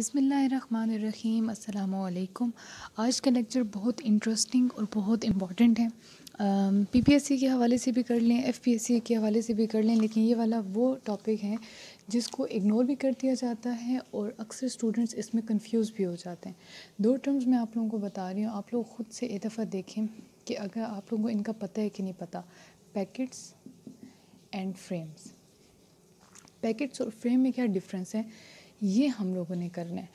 बसमीम अल्लाम आज का लेक्चर बहुत इंटरेस्टिंग और बहुत इम्पॉटेंट है पी पी एस सी के हवाले से भी कर लें एफ पी एस सी के हवाले से भी कर लें लेकिन ये वाला वो टॉपिक है जिसको इग्नोर भी कर दिया जाता है और अक्सर स्टूडेंट्स इसमें कंफ्यूज भी हो जाते हैं दो टर्म्स मैं आप लोगों को बता रही हूँ आप लोग ख़ुद से एक दफ़ा देखें कि अगर आप लोगों को इनका पता है कि नहीं पता पैकेट्स एंड फ्रेम्स पैकेट्स और फ्रेम में क्या डिफरेंस है ये हम लोगों ने करना है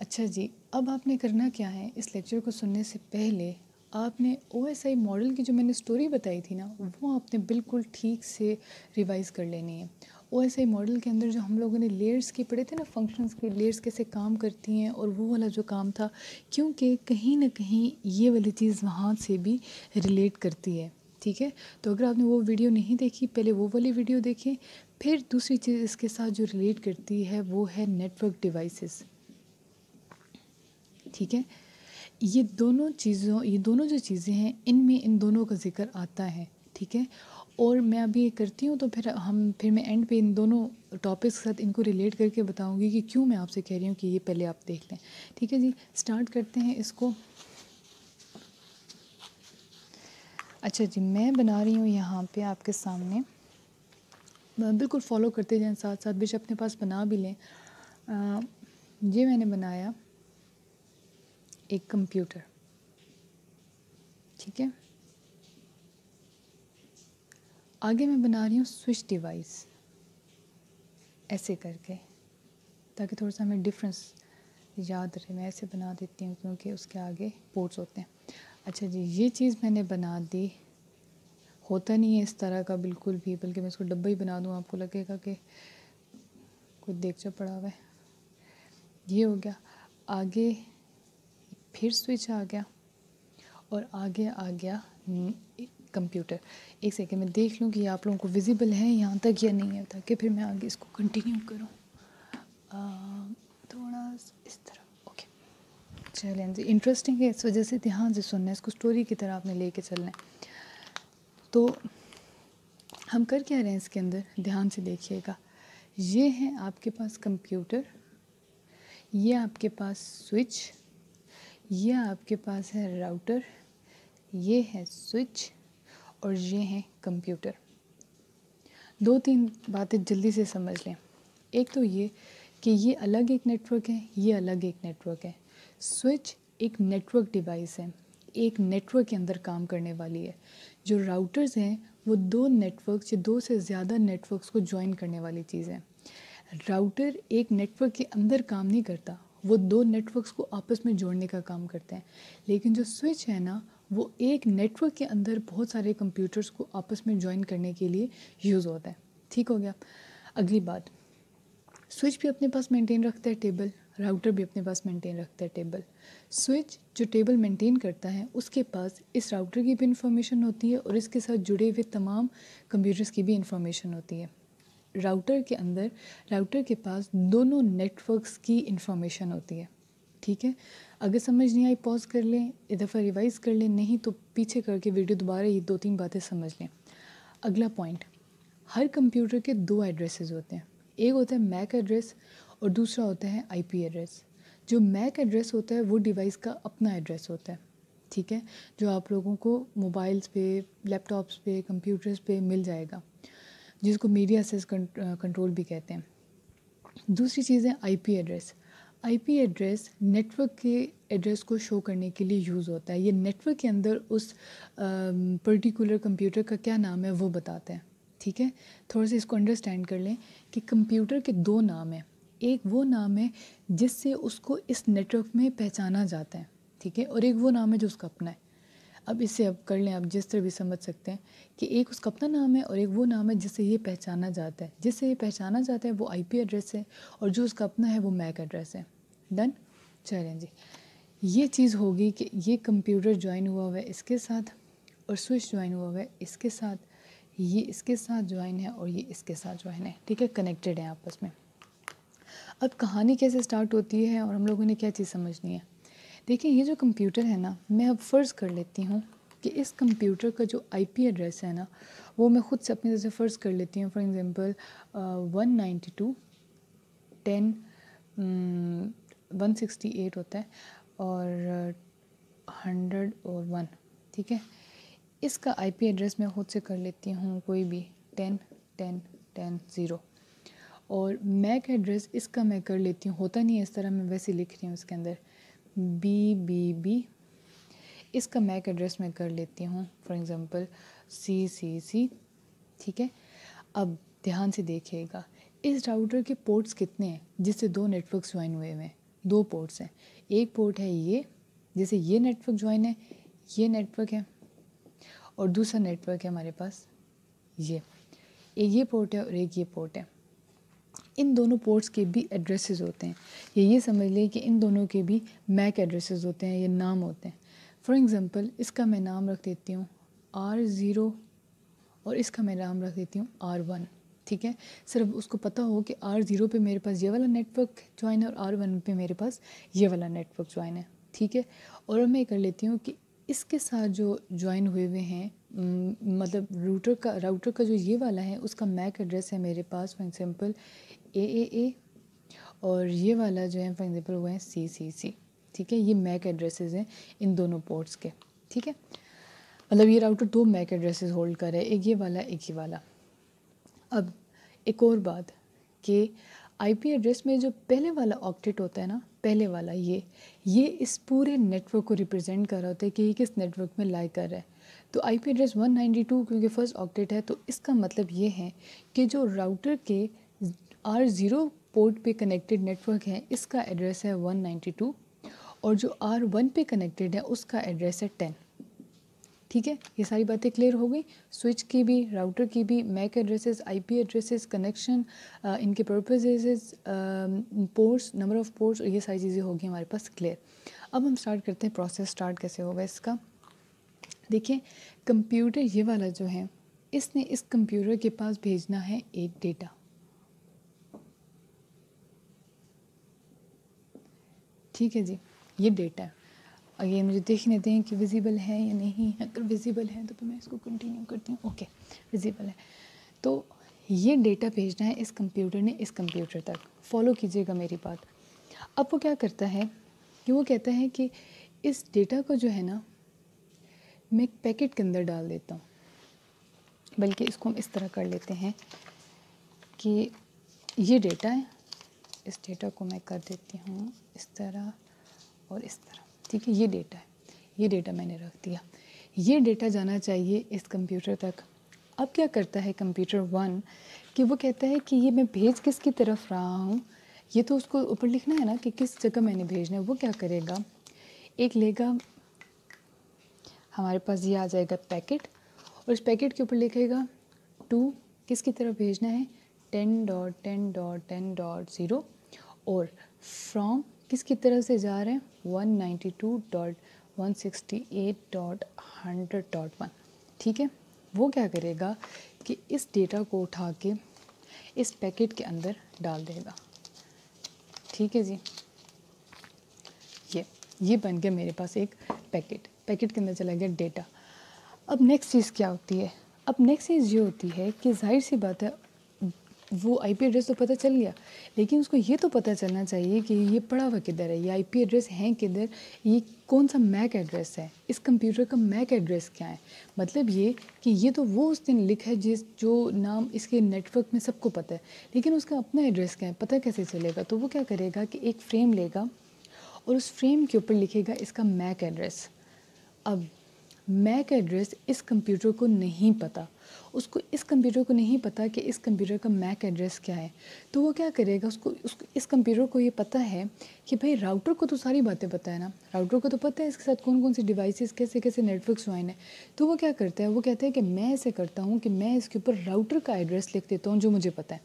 अच्छा जी अब आपने करना क्या है इस लेक्चर को सुनने से पहले आपने ओ एस आई मॉडल की जो मैंने स्टोरी बताई थी ना वो आपने बिल्कुल ठीक से रिवाइज़ कर लेनी है ओ एस आई मॉडल के अंदर जो हम लोगों ने लेयर्स की पढ़े थे ना फंक्शंस की लेयर्स कैसे काम करती हैं और वो वाला जो काम था क्योंकि कहीं ना कहीं ये वाली चीज़ वहाँ से भी रिलेट करती है ठीक है तो अगर आपने वो वीडियो नहीं देखी पहले वो वाली वीडियो देखें फिर दूसरी चीज़ इसके साथ जो रिलेट करती है वो है नेटवर्क डिवाइसेस ठीक है ये दोनों चीज़ों ये दोनों जो चीज़ें हैं इनमें इन दोनों का जिक्र आता है ठीक है और मैं अभी ये करती हूँ तो फिर हम फिर मैं एंड पे इन दोनों टॉपिक्स के साथ इनको रिलेट करके बताऊँगी कि क्यों मैं आपसे कह रही हूँ कि ये पहले आप देख लें ठीक है जी स्टार्ट करते हैं इसको अच्छा जी मैं बना रही हूँ यहाँ पे आपके सामने बिल्कुल फॉलो करते जाएं साथ साथ बेशक अपने पास बना भी लें ये मैंने बनाया एक कंप्यूटर ठीक है आगे मैं बना रही हूँ स्विच डिवाइस ऐसे करके ताकि थोड़ा सा हमें डिफरेंस याद रहे मैं ऐसे बना देती हूँ क्योंकि उसके आगे पोर्ट्स होते हैं अच्छा जी ये चीज़ मैंने बना दी होता नहीं है इस तरह का बिल्कुल भी बल्कि मैं इसको डब्बा ही बना दूँ आपको लगेगा कि कुछ देख चा पड़ा हुआ है ये हो गया आगे फिर स्विच आ गया और आगे आ गया कंप्यूटर एक सेकेंड में देख लूँ कि आप लोगों को विजिबल है यहाँ तक या नहीं है ताकि फिर मैं आगे इसको कंटिन्यू करूँ थोड़ा इस तरह ओके चलें जी इंटरेस्टिंग है इस वजह से ध्यान से सुनना है इसको स्टोरी की तरह आपने लेके चलना है तो हम कर क्या रहे हैं इसके अंदर ध्यान से देखिएगा ये है आपके पास कंप्यूटर ये आपके पास स्विच ये आपके पास है राउटर ये है स्विच और ये है कंप्यूटर दो तीन बातें जल्दी से समझ लें एक तो ये कि ये अलग एक नेटवर्क है ये अलग एक नेटवर्क है स्विच एक नेटवर्क डिवाइस है एक नेटवर्क के अंदर काम करने वाली है जो राउटर्स हैं वो दो नेटवर्क या दो से ज़्यादा नेटवर्क्स को ज्वाइन करने वाली चीज़ है राउटर एक नेटवर्क के अंदर काम नहीं करता वो दो नेटवर्क्स को आपस में जोड़ने का काम करते हैं लेकिन जो स्विच है ना वो एक नेटवर्क के अंदर बहुत सारे कंप्यूटर्स को आपस में ज्वाइन करने के लिए यूज़ होता है ठीक हो गया अगली बात स्विच भी अपने पास मेंटेन रखता है टेबल राउटर भी अपने पास मेंटेन रखता है टेबल स्विच जो टेबल मेंटेन करता है उसके पास इस राउटर की भी इंफॉर्मेशन होती है और इसके साथ जुड़े हुए तमाम कंप्यूटर्स की भी इंफॉर्मेशन होती है राउटर के अंदर राउटर के पास दोनों नेटवर्क्स की इंफॉर्मेशन होती है ठीक है अगर समझ नहीं आई पॉज कर लें एक दफ़ा रिवाइज़ कर लें नहीं तो पीछे करके वीडियो दोबारा ये दो तीन बातें समझ लें अगला पॉइंट हर कंप्यूटर के दो एड्रेसेस होते हैं एक होता है मैक एड्रेस और दूसरा होता है आईपी एड्रेस जो मैक एड्रेस होता है वो डिवाइस का अपना एड्रेस होता है ठीक है जो आप लोगों को मोबाइल्स पे लैपटॉप्स पे कंप्यूटर्स पे मिल जाएगा जिसको मीडिया सेस कंट्रोल भी कहते हैं दूसरी चीज़ है IP address IP address network के एड्रेस को शो करने के लिए यूज़ होता है ये नेटवर्क के अंदर उस पर्टिकुलर कंप्यूटर का क्या नाम है वो बताता है ठीक है थोड़ा सा इसको अंडरस्टैंड कर लें कि कंप्यूटर के दो नाम हैं एक वो नाम है जिससे उसको इस नेटवर्क में पहचाना जाता है ठीक है और एक वो नाम है जो उसका अपना है अब इसे अब कर लें आप जिस तरह भी समझ सकते हैं कि एक उसका अपना नाम है और एक वो नाम है जिससे ये पहचाना जाता है जिससे ये पहचाना जाता है वो आईपी एड्रेस है और जो उसका अपना है वो मैक एड्रेस है डन चलें जी ये चीज़ होगी कि ये कंप्यूटर ज्वाइन हुआ हुआ है इसके साथ और स्विच ज्वाइन हुआ हुआ है इसके साथ ये इसके साथ ज्वाइन है और ये इसके साथ ज्वाइन है ठीक है कनेक्टेड है आपस में अब कहानी कैसे स्टार्ट होती है और हम लोगों ने क्या चीज़ समझनी है देखिए ये जो कंप्यूटर है ना मैं अब फ़र्ज़ कर लेती हूँ कि इस कंप्यूटर का जो आईपी एड्रेस है ना वो मैं ख़ुद से अपनी तरह से फ़र्ज़ कर लेती हूँ for example one ninety two ten one sixty eight होता है और हंड्रेड और वन ठीक है इसका आईपी एड्रेस मैं खुद से कर लेती हूँ कोई भी टेन टेन टेन ज़ीरो और मैक एड्रेस इसका मैं कर लेती हूँ होता नहीं है इस तरह मैं वैसे लिख रही हूँ इसके अंदर बी बी बी इसका मैक एड्रेस मैं कर लेती हूँ फॉर एग्ज़ाम्पल सी सी सी ठीक है अब ध्यान से देखिएगा इस राउटर के पोर्ट्स कितने हैं जिससे दो नेटवर्क ज्वाइन हुए हुए हैं दो पोर्ट्स हैं एक पोर्ट है ये जैसे ये नेटवर्क ज्वाइन है ये नेटवर्क है और दूसरा नेटवर्क है हमारे पास ये एक ये पोर्ट है और एक ये पोर्ट है इन दोनों पोर्ट्स के भी एड्रेसेस होते हैं ये ये समझ लें कि इन दोनों के भी मैक एड्रेसेस होते हैं ये नाम होते हैं फॉर एग्ज़ाम्पल इसका मैं नाम रख देती हूँ आर ज़ीरो और इसका मैं नाम रख देती हूँ आर वन ठीक है सिर्फ उसको पता हो कि आर ज़ीरो पर मेरे पास ये वाला नेटवर्क ज्वाइन है और आर वन मेरे पास ये वाला नेटवर्क ज्वाइन है ठीक है और मैं कर लेती हूँ कि इसके साथ जो ज्वाइन हुए हुए हैं मतलब रूटर का राउटर का जो ये वाला है उसका मैक एड्रेस है मेरे पास फॉर एग्ज़ाम्पल ए ए ए और ये वाला जो है फॉर एग्ज़ाम्पल वो है सी सी सी ठीक है ये मैक एड्रेसेस हैं इन दोनों पोर्ट्स के ठीक है मतलब ये राउटर दो मैक एड्रेसेस होल्ड कर रहा है एक ये वाला एक ये वाला अब एक और बात कि आईपी एड्रेस में जो पहले वाला ऑक्टेट होता है ना पहले वाला ये ये इस पूरे नेटवर्क को रिप्रेजेंट कर रहा होता है कि ये किस नेटवर्क में लाइक कर रहा है तो I P address one two क्योंकि फर्स्ट ऑक्टेट है तो इसका मतलब ये है कि जो राउटर के आर ज़ीरो पोर्ट पे कनेक्टेड नेटवर्क है इसका एड्रेस है वन नाइन्टी टू और जो आर वन पे कनेक्टेड है उसका एड्रेस है टेन ठीक है ये सारी बातें क्लियर हो गई स्विच की भी राउटर की भी MAC addresses IP addresses connection इनके purposes ports number of ports ये सारी चीज़ें होगी हमारे पास क्लियर अब हम स्टार्ट करते हैं प्रोसेस स्टार्ट कैसे होगा इसका देखिए कंप्यूटर ये वाला जो है इसने इस कंप्यूटर के पास भेजना है एक डेटा ठीक है जी ये डेटा है ये मुझे देखने दें कि विजिबल है या नहीं है अगर विजिबल है तो फिर मैं इसको कंटिन्यू करती हूँ ओके विजिबल है तो ये डेटा भेजना है इस कंप्यूटर ने इस कंप्यूटर तक फॉलो कीजिएगा मेरी बात अब वो क्या करता है कि वो कहता है कि इस डेटा को जो है ना मैं एक पैकेट के अंदर डाल देता हूँ बल्कि इसको हम इस तरह कर लेते हैं कि ये डेटा है इस डेटा को मैं कर देती हूँ इस तरह और इस तरह ठीक है ये डेटा है ये डेटा मैंने रख दिया ये डेटा जाना चाहिए इस कंप्यूटर तक अब क्या करता है कंप्यूटर वन कि वो कहता है कि ये मैं भेज किसकी तरफ रहा हूँ ये तो उसको ऊपर लिखना है ना कि किस जगह मैंने भेजना है वो क्या करेगा एक लेगा हमारे पास ये आ जाएगा पैकेट और इस पैकेट के ऊपर लिखेगा टू किसकी तरफ भेजना है ten dot ten dot ten dot zero और फ्रॉम किसकी तरफ से जा रहे हैं 192.168.100.1 ठीक है वो क्या करेगा कि इस डेटा को उठा के इस पैकेट के अंदर डाल देगा ठीक है जी ये ये बन गया मेरे पास एक पैकेट पैकेट के अंदर चला गया डेटा अब नेक्स्ट चीज़ क्या होती है अब नेक्स्ट चीज़ ये होती है कि जाहिर सी बात है वो आई पी एड्रेस तो पता चल गया लेकिन उसको ये तो पता चलना चाहिए कि ये पड़ा हुआ किधर है ये आई पी एड्रेस है किधर ये कौन सा मैक एड्रेस है इस कंप्यूटर का मैक एड्रेस क्या है मतलब ये कि ये तो वो उस दिन लिखा है जिस जो नाम इसके नेटवर्क में सबको पता है लेकिन उसका अपना एड्रेस क्या है पता कैसे चलेगा तो वो क्या करेगा कि एक फ्रेम लेगा और उस फ्रेम के ऊपर लिखेगा इसका मैक एड्रेस अब मैक एड्रेस इस कंप्यूटर को नहीं पता उसको इस कंप्यूटर को नहीं पता कि इस कंप्यूटर का मैक एड्रेस क्या है तो वो क्या करेगा उसको उसको इस कंप्यूटर को ये पता है कि भाई राउटर को तो सारी बातें पता है ना राउटर को तो पता है इसके साथ कौन कौन सी डिवाइसेस कैसे कैसे नेटवर्क ज्वाइन है तो वो क्या करता है वो कहते हैं कि मैं ऐसे करता हूँ कि मैं इसके ऊपर राउटर का एड्रेस लिख देता हूँ जो मुझे पता है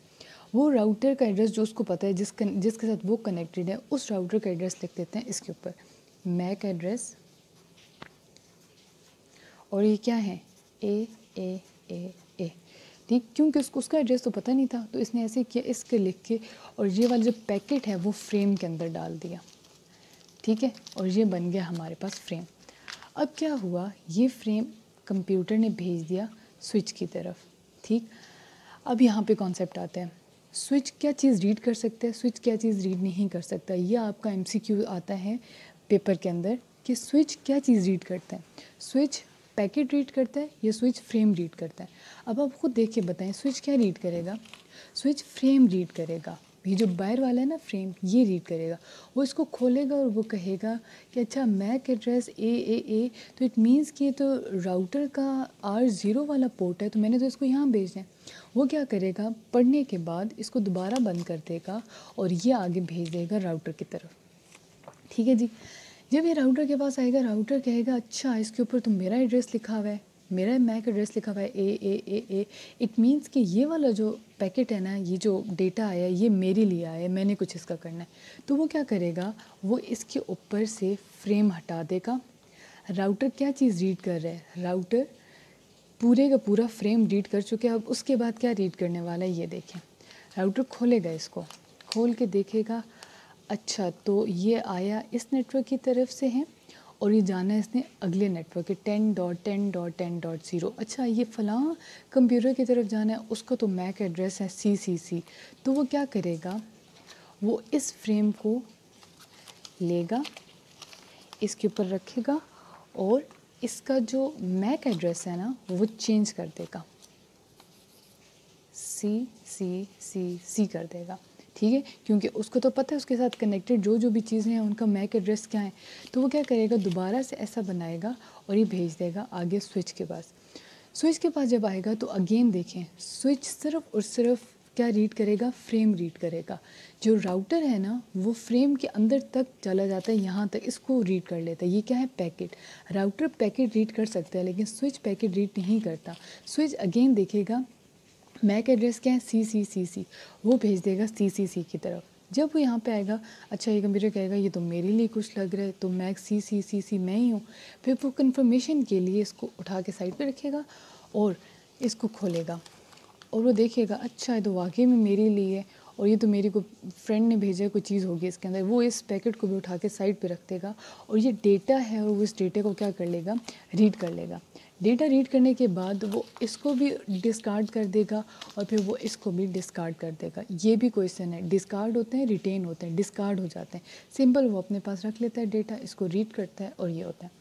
वो राउटर का एड्रेस जो उसको पता है जिस जिसके साथ वो कनेक्टेड है उस राउटर का एड्रेस लिख देते हैं इसके ऊपर मैक एड्रेस और ये क्या है ए ए ए ए ठीक क्योंकि उसको उसका एड्रेस तो पता नहीं था तो इसने ऐसे किया इसके लिख के और ये वाला जो पैकेट है वो फ्रेम के अंदर डाल दिया ठीक है और ये बन गया हमारे पास फ्रेम अब क्या हुआ ये फ्रेम कंप्यूटर ने भेज दिया स्विच की तरफ ठीक अब यहाँ पे कॉन्सेप्ट आता है स्विच क्या चीज़ रीड कर सकता है स्विच क्या चीज़ रीड नहीं कर सकता ये आपका एमसीक्यू आता है पेपर के अंदर कि स्विच क्या चीज़ रीड करता है स्विच पैकेट रीड करता है या स्विच फ्रेम रीड करता है अब आप खुद देख के बताएं स्विच क्या रीड करेगा स्विच फ्रेम रीड करेगा ये जो बायर वाला है ना फ्रेम ये रीड करेगा वो इसको खोलेगा और वो कहेगा कि अच्छा मैक एड्रेस ए ए ए तो इट मीन्स कि ये तो राउटर का आर ज़ीरो वाला पोर्ट है तो मैंने तो इसको यहाँ भेजना है वो क्या करेगा पढ़ने के बाद इसको दोबारा बंद कर देगा और ये आगे भेज देगा राउटर की तरफ ठीक है जी जब ये राउटर के पास आएगा राउटर कहेगा अच्छा इसके ऊपर तो मेरा एड्रेस लिखा हुआ है मेरा मैक एड्रेस लिखा हुआ है ए ए ए इट मीन्स कि ये वाला जो पैकेट है ना ये जो डेटा आया है ये मेरे लिए आया है मैंने कुछ इसका करना है तो वो क्या करेगा वो इसके ऊपर से फ्रेम हटा देगा राउटर क्या चीज़ रीड कर रहा है राउटर पूरे का पूरा फ्रेम रीड कर चुके हैं अब उसके बाद क्या रीड करने वाला है ये देखें राउटर खोलेगा इसको खोल के देखेगा अच्छा तो ये आया इस नेटवर्क की तरफ से है और ये जाना है इसने अगले नेटवर्क के ten dot ten dot ten dot zero अच्छा ये फ़लाँ कंप्यूटर की तरफ जाना है उसका तो मैक एड्रेस है सी सी सी तो वो क्या करेगा वो इस फ्रेम को लेगा इसके ऊपर रखेगा और इसका जो मैक एड्रेस है ना वो चेंज कर देगा सी सी सी सी कर देगा ठीक है क्योंकि उसको तो पता है उसके साथ कनेक्टेड जो जो भी चीज़ें हैं उनका मैक एड्रेस क्या है तो वो क्या करेगा दोबारा से ऐसा बनाएगा और ये भेज देगा आगे स्विच के पास स्विच के पास जब आएगा तो अगेन देखें स्विच सिर्फ और सिर्फ क्या रीड करेगा फ्रेम रीड करेगा जो राउटर है ना वो फ्रेम के अंदर तक चला जाता है यहाँ तक इसको रीड कर लेता है ये क्या है पैकेट राउटर पैकेट रीड कर सकता है लेकिन स्विच पैकेट रीड नहीं करता स्विच अगेन देखेगा मैक एड्रेस क्या है सी सी सी सी वो भेज देगा सी सी सी की तरफ जब वो यहाँ पे आएगा अच्छा ये कंप्यूटर कहेगा ये तो मेरे लिए कुछ लग रहा है तो मैक सी सी सी सी मैं ही हूँ फिर वो कन्फर्मेशन के लिए इसको उठा के साइड पे रखेगा और इसको खोलेगा और वो देखेगा अच्छा ये तो वाकई में मेरे लिए है और ये तो मेरी को फ्रेंड ने भेजा कोई चीज़ होगी इसके अंदर वो इस पैकेट को भी उठा के साइड पर रख देगा और ये डेटा है और वो इस डेटे को क्या कर लेगा रीड कर लेगा डेटा रीड करने के बाद वो इसको भी डिस्कार्ड कर देगा और फिर वो इसको भी डिस्कार्ड कर देगा ये भी क्वेश्चन है डिस्कार्ड होते हैं रिटेन होते हैं डिस्कार्ड हो जाते हैं सिंपल वो अपने पास रख लेता है डेटा इसको रीड करता है और ये होता है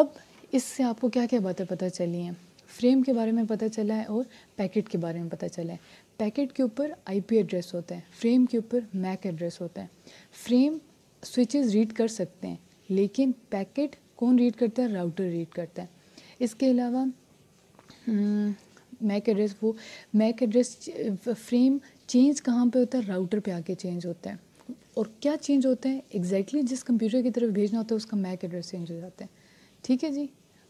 अब इससे आपको क्या क्या बातें पता चली हैं फ्रेम के बारे में पता चला है और पैकेट के बारे में पता चला है पैकेट के ऊपर आई एड्रेस होता है फ्रेम के ऊपर मैक एड्रेस होता है फ्रेम स्विचेज रीड कर सकते हैं लेकिन पैकेट कौन रीड करता है राउटर रीड करता है इसके अलावा मैक हम्म, एड्रेस वो मैक एड्रेस फ्रेम चेंज कहाँ पे होता है राउटर पे आके चेंज होता है और क्या चेंज होते हैं एग्जैक्टली exactly जिस कंप्यूटर की तरफ भेजना होता है उसका मैक एड्रेस चेंज हो जाता है ठीक है जी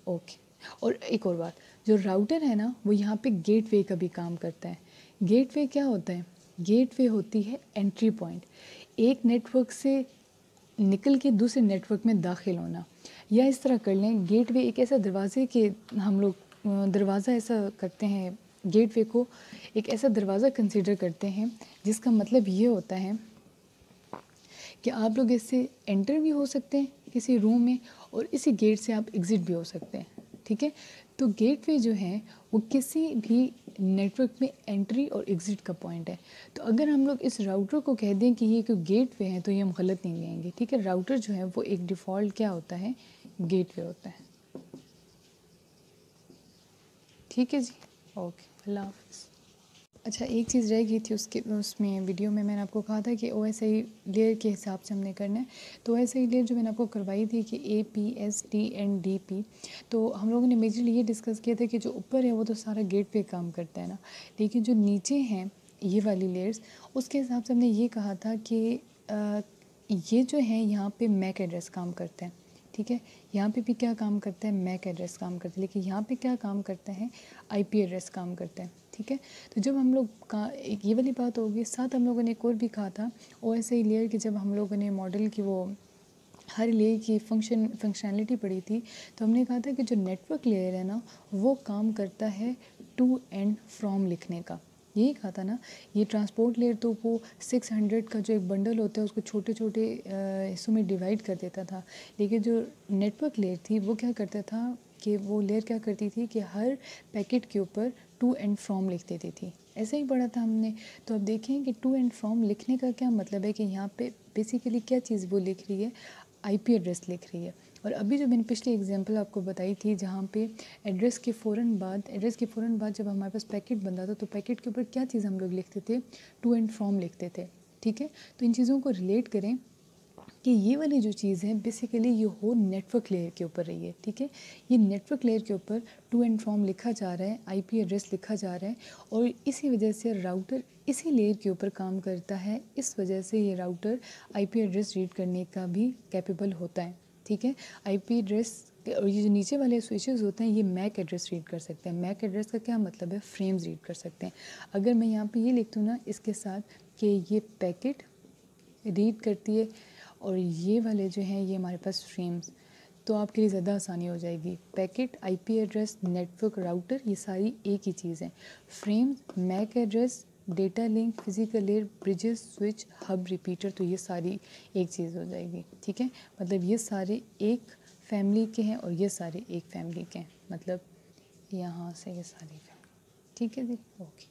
ओके और एक और बात जो राउटर है ना वो यहाँ पे गेटवे का भी काम करता है गेटवे क्या होता है गेटवे होती है एंट्री पॉइंट एक नेटवर्क से निकल के दूसरे नेटवर्क में दाखिल होना या इस तरह कर लें गेट वे एक ऐसा दरवाजे के हम लोग दरवाज़ा ऐसा करते हैं गेट वे को एक ऐसा दरवाज़ा कंसिडर करते हैं जिसका मतलब ये होता है कि आप लोग इससे एंटर भी हो सकते हैं किसी रूम में और इसी गेट से आप एग्ज़िट भी हो सकते हैं ठीक है तो गेटवे जो है वो किसी भी नेटवर्क में एंट्री और एग्ज़िट का पॉइंट है तो अगर हम लोग इस राउटर को कह दें कि ये गेट गेटवे है तो ये हम गलत नहीं लेंगे ठीक है राउटर जो है वो एक डिफ़ॉल्ट क्या होता है गेटवे होते हैं ठीक है जी ओके अल्लाह अच्छा एक चीज़ रह गई थी उसके उसमें वीडियो में मैंने आपको कहा था कि ओ एस आई लेयर के हिसाब से हमने करना है तो ओ एस आई लेयर जो मैंने आपको करवाई थी कि A P S T and D P तो हम लोगों ने मेजरली ये डिस्कस किया था कि जो ऊपर है वो तो सारा गेट पे काम करता है ना लेकिन जो नीचे हैं ये वाली लेयर्स उसके हिसाब से हमने ये कहा था कि आ, ये जो है यहाँ पे मैक एड्रेस काम करते हैं ठीक है यहाँ पे भी क्या काम करता है मैक एड्रेस काम करता है लेकिन यहाँ पे क्या काम करता है आईपी एड्रेस काम करता है ठीक है तो जब हम लोग का एक ये वाली बात होगी साथ हम लोगों ने एक और भी कहा था ओ एस आई लेयर की जब हम लोगों ने मॉडल की वो हर लेयर की फंक्शन फंक्शनैलिटी पड़ी थी तो हमने कहा था कि जो नेटवर्क लेयर है ना वो काम करता है टू एंड फ्रॉम लिखने का यही कहा था ना ये ट्रांसपोर्ट लेयर तो वो सिक्स हंड्रेड का जो एक बंडल होता है उसको छोटे छोटे हिस्सों में डिवाइड कर देता था लेकिन जो नेटवर्क लेयर थी वो क्या करता था कि वो लेयर क्या करती थी कि हर पैकेट के ऊपर टू एंड फ्रॉम लिख देती थी ऐसे ही पढ़ा था हमने तो अब देखें कि टू एंड फ्रॉम लिखने का क्या मतलब है कि यहाँ पे बेसिकली क्या चीज़ वो लिख रही है आईपी एड्रेस लिख रही है और अभी जो मैंने पिछली एग्जांपल आपको बताई थी जहाँ पे एड्रेस के फ़ौर बाद एड्रेस के फ़ौर बाद जब हमारे पास पैकेट बनता था तो पैकेट के ऊपर क्या चीज़ हम लोग लिखते थे टू एंड फ्रॉम लिखते थे ठीक है तो इन चीज़ों को रिलेट करें कि ये वाली जो चीज़ है बेसिकली ये हो नेटवर्क लेयर के ऊपर रही है ठीक है ये नेटवर्क लेयर के ऊपर टू एंड फ्रॉम लिखा जा रहा है आईपी एड्रेस लिखा जा रहा है और इसी वजह से राउटर इसी लेयर के ऊपर काम करता है इस वजह से ये राउटर आईपी एड्रेस रीड करने का भी कैपेबल होता है ठीक है आईपी एड्रेस और ये जो नीचे वाले स्विचेस होते हैं ये मैक एड्रेस रीड कर सकते हैं मैक एड्रेस का क्या मतलब है फ्रेम्स रीड कर सकते हैं अगर मैं यहाँ पे ये लिखती हूँ ना इसके साथ कि ये पैकेट रीड करती है और ये वाले जो हैं ये हमारे पास फ्रेम्स तो आपके लिए ज़्यादा आसानी हो जाएगी packet IP address network router ये सारी एक ही चीज़ है frame MAC address data link physical air bridges switch hub repeater तो ये सारी एक चीज़ हो जाएगी ठीक है मतलब ये सारे एक फैमिली के हैं और ये सारे एक फैमिली के हैं मतलब यहाँ से ये सारी फैमिली ठीक है जी ओके